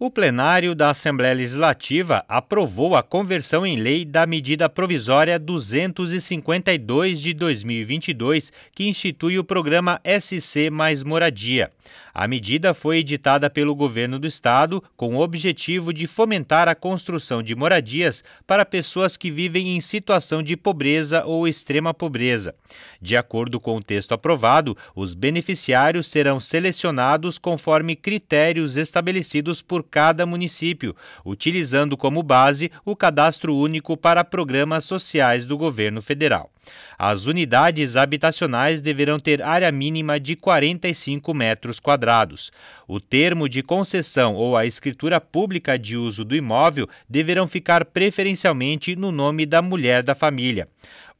o plenário da Assembleia Legislativa aprovou a conversão em lei da medida provisória 252 de 2022, que institui o programa SC Mais Moradia. A medida foi editada pelo governo do estado com o objetivo de fomentar a construção de moradias para pessoas que vivem em situação de pobreza ou extrema pobreza. De acordo com o texto aprovado, os beneficiários serão selecionados conforme critérios estabelecidos por cada município, utilizando como base o cadastro único para programas sociais do governo federal. As unidades habitacionais deverão ter área mínima de 45 metros quadrados. O termo de concessão ou a escritura pública de uso do imóvel deverão ficar preferencialmente no nome da mulher da família.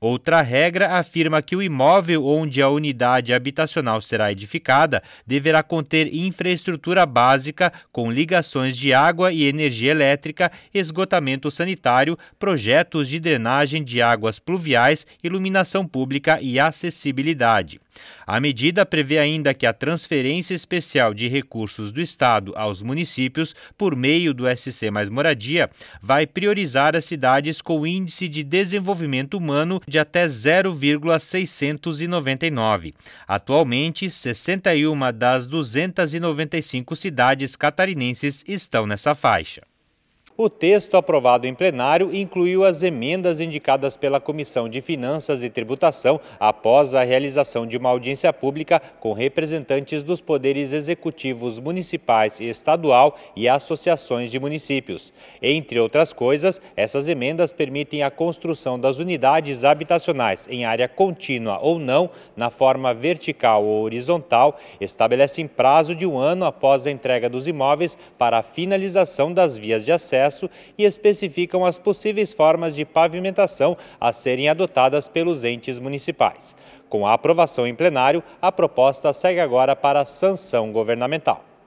Outra regra afirma que o imóvel onde a unidade habitacional será edificada deverá conter infraestrutura básica com ligações de água e energia elétrica, esgotamento sanitário, projetos de drenagem de águas pluviais, iluminação pública e acessibilidade. A medida prevê ainda que a transferência especial de recursos do Estado aos municípios, por meio do SC Mais Moradia, vai priorizar as cidades com índice de desenvolvimento humano de até 0,699. Atualmente, 61 das 295 cidades catarinenses estão nessa faixa. O texto aprovado em plenário incluiu as emendas indicadas pela Comissão de Finanças e Tributação após a realização de uma audiência pública com representantes dos poderes executivos municipais e estadual e associações de municípios. Entre outras coisas, essas emendas permitem a construção das unidades habitacionais em área contínua ou não, na forma vertical ou horizontal, estabelecem prazo de um ano após a entrega dos imóveis para a finalização das vias de acesso acesso e especificam as possíveis formas de pavimentação a serem adotadas pelos entes municipais. Com a aprovação em plenário, a proposta segue agora para sanção governamental.